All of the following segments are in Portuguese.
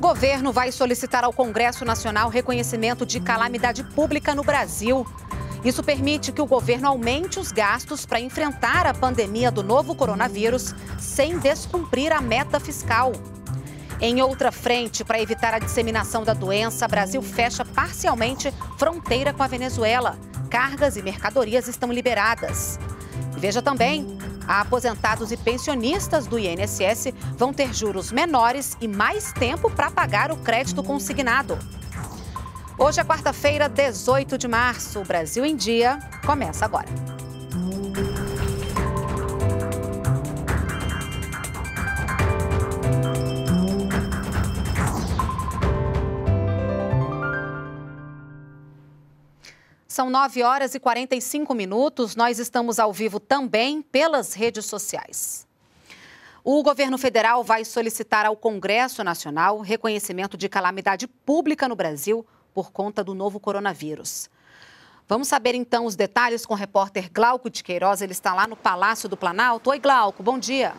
Governo vai solicitar ao Congresso Nacional reconhecimento de calamidade pública no Brasil. Isso permite que o governo aumente os gastos para enfrentar a pandemia do novo coronavírus sem descumprir a meta fiscal. Em outra frente, para evitar a disseminação da doença, Brasil fecha parcialmente fronteira com a Venezuela. Cargas e mercadorias estão liberadas. Veja também Aposentados e pensionistas do INSS vão ter juros menores e mais tempo para pagar o crédito consignado. Hoje é quarta-feira, 18 de março. O Brasil em Dia começa agora. São 9 horas e 45 minutos. Nós estamos ao vivo também pelas redes sociais. O governo federal vai solicitar ao Congresso Nacional reconhecimento de calamidade pública no Brasil por conta do novo coronavírus. Vamos saber então os detalhes com o repórter Glauco de Queiroz. Ele está lá no Palácio do Planalto. Oi, Glauco, bom dia.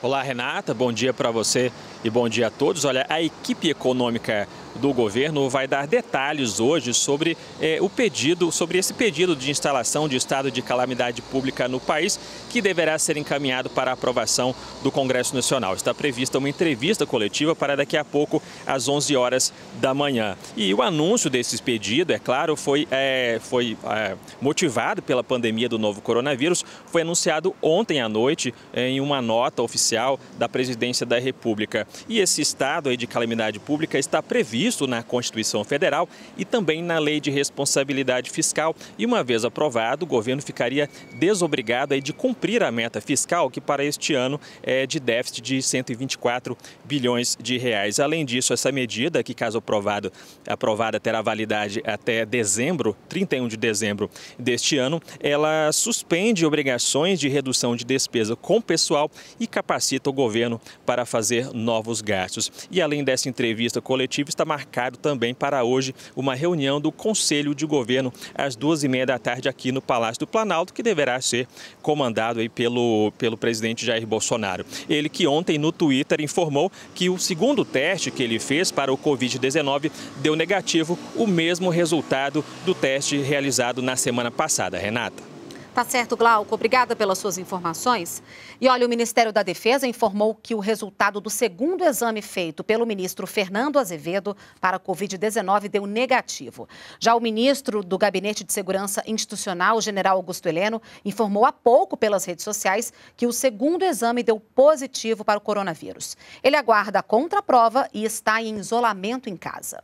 Olá, Renata, bom dia para você e bom dia a todos. Olha, a equipe econômica do governo vai dar detalhes hoje sobre eh, o pedido, sobre esse pedido de instalação de estado de calamidade pública no país, que deverá ser encaminhado para aprovação do Congresso Nacional. Está prevista uma entrevista coletiva para daqui a pouco, às 11 horas da manhã. E o anúncio desse pedido, é claro, foi, é, foi é, motivado pela pandemia do novo coronavírus, foi anunciado ontem à noite em uma nota oficial da Presidência da República. E esse estado de calamidade pública está previsto na Constituição Federal e também na Lei de Responsabilidade Fiscal. E uma vez aprovado, o governo ficaria desobrigado de cumprir a meta fiscal, que para este ano é de déficit de 124 bilhões de reais. Além disso, essa medida, que caso aprovado, aprovada terá validade até dezembro, 31 de dezembro deste ano, ela suspende obrigações de redução de despesa com pessoal e capacita o governo para fazer novas novos gastos. E além dessa entrevista coletiva, está marcado também para hoje uma reunião do Conselho de Governo às duas e meia da tarde aqui no Palácio do Planalto, que deverá ser comandado aí pelo, pelo presidente Jair Bolsonaro. Ele que ontem no Twitter informou que o segundo teste que ele fez para o Covid-19 deu negativo, o mesmo resultado do teste realizado na semana passada. Renata. Tá certo, Glauco. Obrigada pelas suas informações. E olha, o Ministério da Defesa informou que o resultado do segundo exame feito pelo ministro Fernando Azevedo para a Covid-19 deu negativo. Já o ministro do Gabinete de Segurança Institucional, o general Augusto Heleno, informou há pouco pelas redes sociais que o segundo exame deu positivo para o coronavírus. Ele aguarda a contraprova e está em isolamento em casa.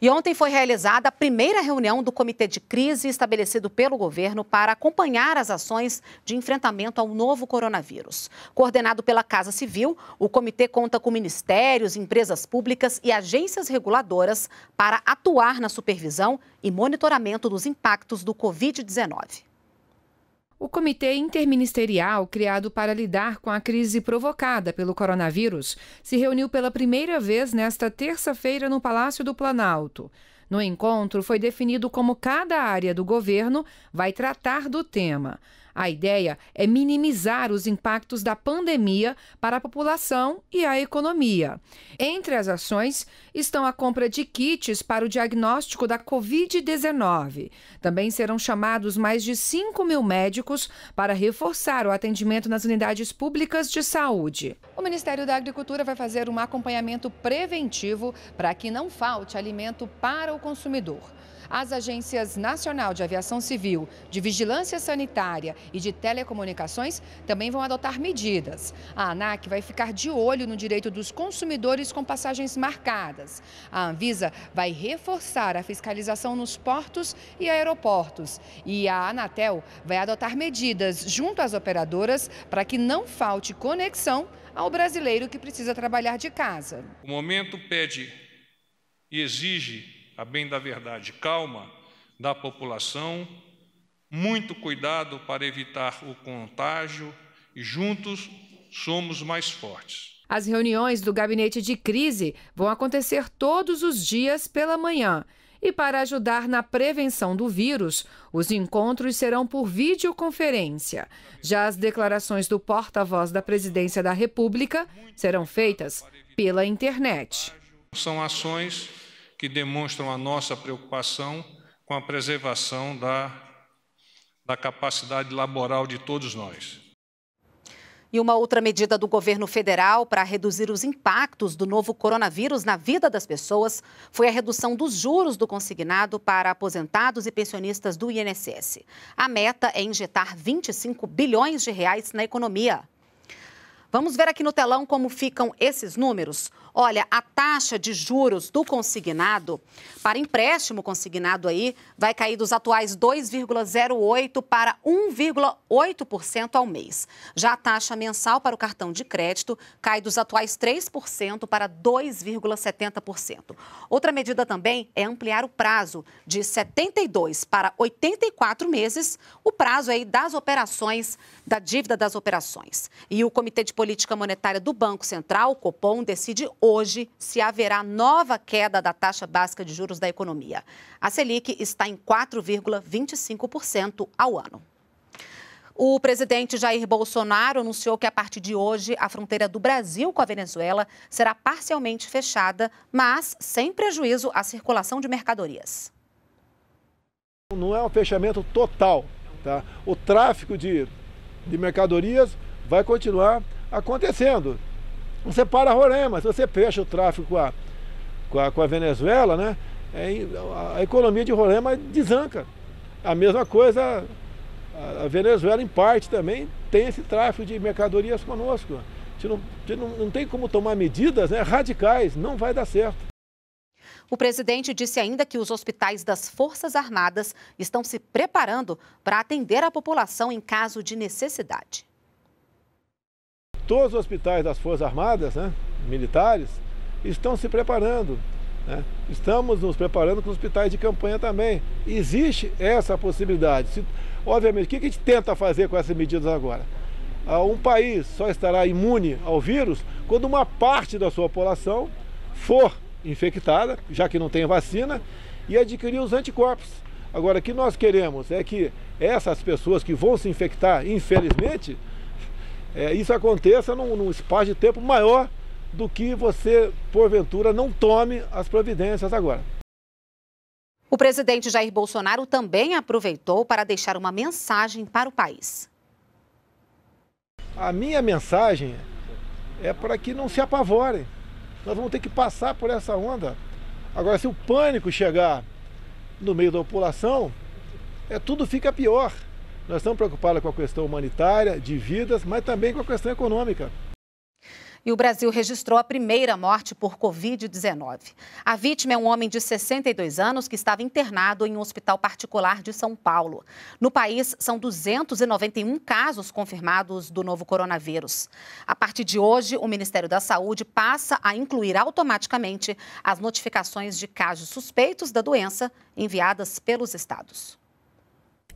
E ontem foi realizada a primeira reunião do comitê de crise estabelecido pelo governo para acompanhar as ações de enfrentamento ao novo coronavírus. Coordenado pela Casa Civil, o comitê conta com ministérios, empresas públicas e agências reguladoras para atuar na supervisão e monitoramento dos impactos do Covid-19. O comitê interministerial criado para lidar com a crise provocada pelo coronavírus se reuniu pela primeira vez nesta terça-feira no Palácio do Planalto. No encontro, foi definido como cada área do governo vai tratar do tema. A ideia é minimizar os impactos da pandemia para a população e a economia. Entre as ações estão a compra de kits para o diagnóstico da Covid-19. Também serão chamados mais de 5 mil médicos para reforçar o atendimento nas unidades públicas de saúde. O Ministério da Agricultura vai fazer um acompanhamento preventivo para que não falte alimento para o o consumidor. As agências Nacional de Aviação Civil, de Vigilância Sanitária e de Telecomunicações também vão adotar medidas. A ANAC vai ficar de olho no direito dos consumidores com passagens marcadas. A Anvisa vai reforçar a fiscalização nos portos e aeroportos. E a Anatel vai adotar medidas junto às operadoras para que não falte conexão ao brasileiro que precisa trabalhar de casa. O momento pede e exige a bem da verdade, calma da população, muito cuidado para evitar o contágio e juntos somos mais fortes. As reuniões do gabinete de crise vão acontecer todos os dias pela manhã. E para ajudar na prevenção do vírus, os encontros serão por videoconferência. Já as declarações do porta-voz da Presidência da República serão feitas pela internet. São ações que demonstram a nossa preocupação com a preservação da, da capacidade laboral de todos nós. E uma outra medida do governo federal para reduzir os impactos do novo coronavírus na vida das pessoas foi a redução dos juros do consignado para aposentados e pensionistas do INSS. A meta é injetar 25 bilhões de reais na economia. Vamos ver aqui no telão como ficam esses números. Olha, a taxa de juros do consignado para empréstimo consignado aí vai cair dos atuais 2,08 para 1,8% ao mês. Já a taxa mensal para o cartão de crédito cai dos atuais 3% para 2,70%. Outra medida também é ampliar o prazo de 72 para 84 meses, o prazo aí das operações da dívida das operações. E o Comitê de Política política monetária do Banco Central, o Copom, decide hoje se haverá nova queda da taxa básica de juros da economia. A Selic está em 4,25% ao ano. O presidente Jair Bolsonaro anunciou que a partir de hoje a fronteira do Brasil com a Venezuela será parcialmente fechada, mas sem prejuízo à circulação de mercadorias. Não é um fechamento total. Tá? O tráfico de, de mercadorias vai continuar acontecendo. Você para Roraima, se você fecha o tráfego com a, com a, com a Venezuela, né, é, a economia de Roraima desanca. A mesma coisa, a Venezuela, em parte também, tem esse tráfego de mercadorias conosco. A gente não, a gente não, não tem como tomar medidas né, radicais, não vai dar certo. O presidente disse ainda que os hospitais das Forças Armadas estão se preparando para atender a população em caso de necessidade todos os hospitais das Forças Armadas, né, militares, estão se preparando. Né? Estamos nos preparando com os hospitais de campanha também. Existe essa possibilidade. Se, obviamente, o que a gente tenta fazer com essas medidas agora? Ah, um país só estará imune ao vírus quando uma parte da sua população for infectada, já que não tem vacina, e adquirir os anticorpos. Agora, o que nós queremos é que essas pessoas que vão se infectar, infelizmente, é, isso aconteça num, num espaço de tempo maior do que você, porventura, não tome as providências agora. O presidente Jair Bolsonaro também aproveitou para deixar uma mensagem para o país. A minha mensagem é para que não se apavorem. Nós vamos ter que passar por essa onda. Agora, se o pânico chegar no meio da população, é, tudo fica pior. Nós estamos preocupados com a questão humanitária, de vidas, mas também com a questão econômica. E o Brasil registrou a primeira morte por Covid-19. A vítima é um homem de 62 anos que estava internado em um hospital particular de São Paulo. No país, são 291 casos confirmados do novo coronavírus. A partir de hoje, o Ministério da Saúde passa a incluir automaticamente as notificações de casos suspeitos da doença enviadas pelos estados.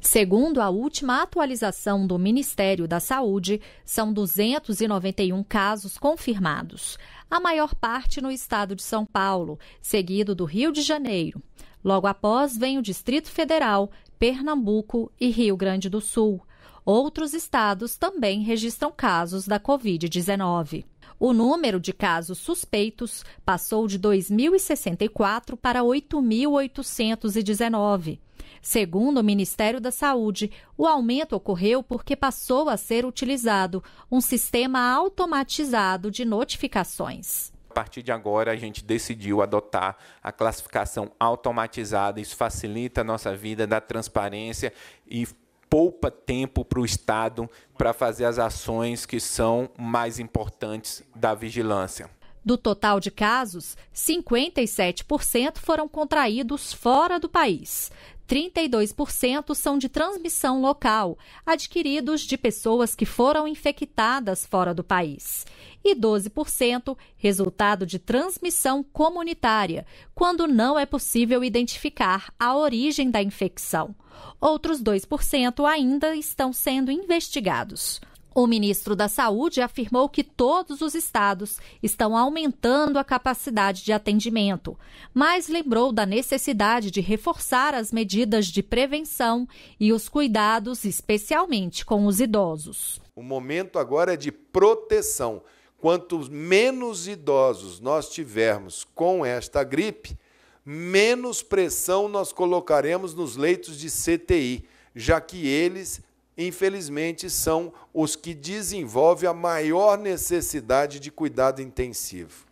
Segundo a última atualização do Ministério da Saúde, são 291 casos confirmados, a maior parte no estado de São Paulo, seguido do Rio de Janeiro. Logo após vem o Distrito Federal, Pernambuco e Rio Grande do Sul. Outros estados também registram casos da Covid-19. O número de casos suspeitos passou de 2.064 para 8.819 Segundo o Ministério da Saúde, o aumento ocorreu porque passou a ser utilizado um sistema automatizado de notificações. A partir de agora, a gente decidiu adotar a classificação automatizada. Isso facilita a nossa vida, dá transparência e poupa tempo para o Estado para fazer as ações que são mais importantes da vigilância. Do total de casos, 57% foram contraídos fora do país. 32% são de transmissão local, adquiridos de pessoas que foram infectadas fora do país. E 12% resultado de transmissão comunitária, quando não é possível identificar a origem da infecção. Outros 2% ainda estão sendo investigados. O ministro da Saúde afirmou que todos os estados estão aumentando a capacidade de atendimento, mas lembrou da necessidade de reforçar as medidas de prevenção e os cuidados, especialmente com os idosos. O momento agora é de proteção. Quanto menos idosos nós tivermos com esta gripe, menos pressão nós colocaremos nos leitos de CTI, já que eles infelizmente, são os que desenvolvem a maior necessidade de cuidado intensivo.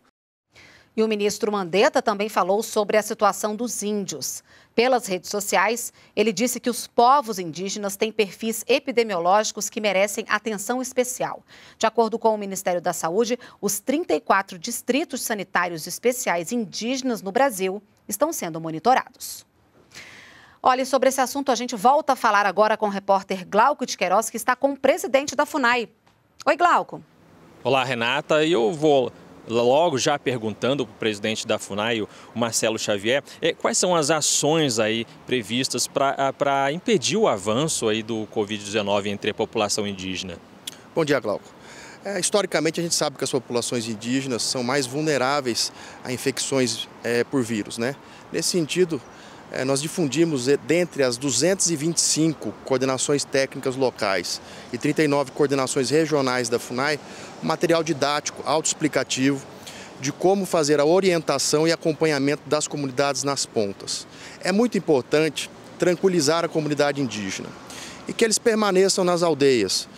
E o ministro Mandetta também falou sobre a situação dos índios. Pelas redes sociais, ele disse que os povos indígenas têm perfis epidemiológicos que merecem atenção especial. De acordo com o Ministério da Saúde, os 34 distritos sanitários especiais indígenas no Brasil estão sendo monitorados. Olha, sobre esse assunto a gente volta a falar agora com o repórter Glauco de Queiroz, que está com o presidente da FUNAI. Oi, Glauco. Olá, Renata. eu vou logo já perguntando para o presidente da FUNAI, o Marcelo Xavier, eh, quais são as ações aí previstas para ah, impedir o avanço aí do Covid-19 entre a população indígena? Bom dia, Glauco. É, historicamente, a gente sabe que as populações indígenas são mais vulneráveis a infecções é, por vírus, né? Nesse sentido, é, nós difundimos é, dentre as 225 coordenações técnicas locais e 39 coordenações regionais da FUNAI, material didático, autoexplicativo, de como fazer a orientação e acompanhamento das comunidades nas pontas. É muito importante tranquilizar a comunidade indígena e que eles permaneçam nas aldeias.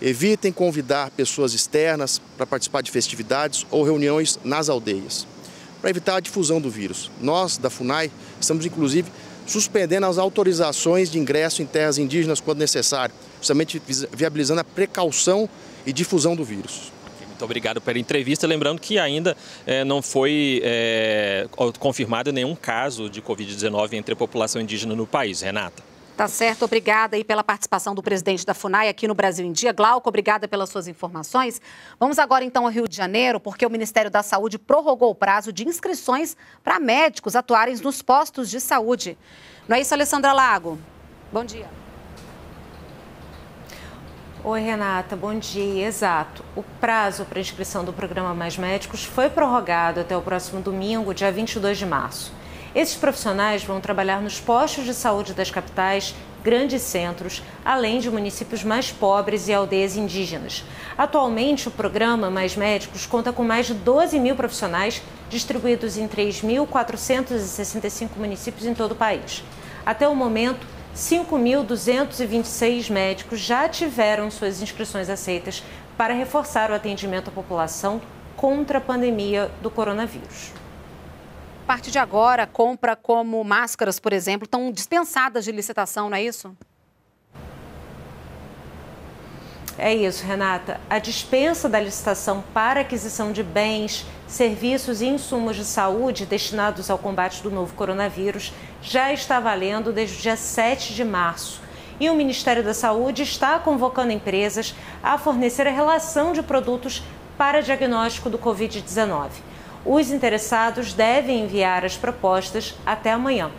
Evitem convidar pessoas externas para participar de festividades ou reuniões nas aldeias para evitar a difusão do vírus. Nós, da FUNAI, estamos inclusive suspendendo as autorizações de ingresso em terras indígenas quando necessário, justamente viabilizando a precaução e difusão do vírus. Muito obrigado pela entrevista. Lembrando que ainda eh, não foi eh, confirmado nenhum caso de Covid-19 entre a população indígena no país. Renata. Tá certo, obrigada aí pela participação do presidente da FUNAI aqui no Brasil em Dia. Glauco, obrigada pelas suas informações. Vamos agora então ao Rio de Janeiro, porque o Ministério da Saúde prorrogou o prazo de inscrições para médicos atuarem nos postos de saúde. Não é isso, Alessandra Lago? Bom dia. Oi, Renata, bom dia. Exato. O prazo para inscrição do programa Mais Médicos foi prorrogado até o próximo domingo, dia 22 de março. Esses profissionais vão trabalhar nos postos de saúde das capitais, grandes centros, além de municípios mais pobres e aldeias indígenas. Atualmente, o programa Mais Médicos conta com mais de 12 mil profissionais distribuídos em 3.465 municípios em todo o país. Até o momento, 5.226 médicos já tiveram suas inscrições aceitas para reforçar o atendimento à população contra a pandemia do coronavírus partir de agora, compra como máscaras, por exemplo, estão dispensadas de licitação, não é isso? É isso, Renata. A dispensa da licitação para aquisição de bens, serviços e insumos de saúde destinados ao combate do novo coronavírus já está valendo desde o dia 7 de março. E o Ministério da Saúde está convocando empresas a fornecer a relação de produtos para diagnóstico do Covid-19. Os interessados devem enviar as propostas até amanhã.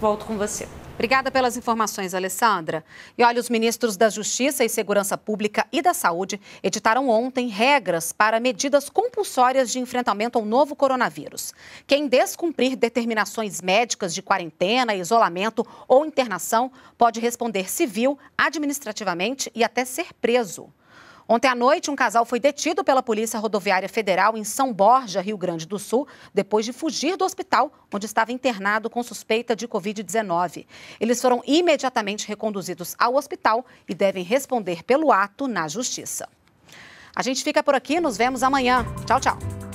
Volto com você. Obrigada pelas informações, Alessandra. E olha, os ministros da Justiça e Segurança Pública e da Saúde editaram ontem regras para medidas compulsórias de enfrentamento ao novo coronavírus. Quem descumprir determinações médicas de quarentena, isolamento ou internação pode responder civil, administrativamente e até ser preso. Ontem à noite, um casal foi detido pela Polícia Rodoviária Federal em São Borja, Rio Grande do Sul, depois de fugir do hospital onde estava internado com suspeita de Covid-19. Eles foram imediatamente reconduzidos ao hospital e devem responder pelo ato na Justiça. A gente fica por aqui, nos vemos amanhã. Tchau, tchau.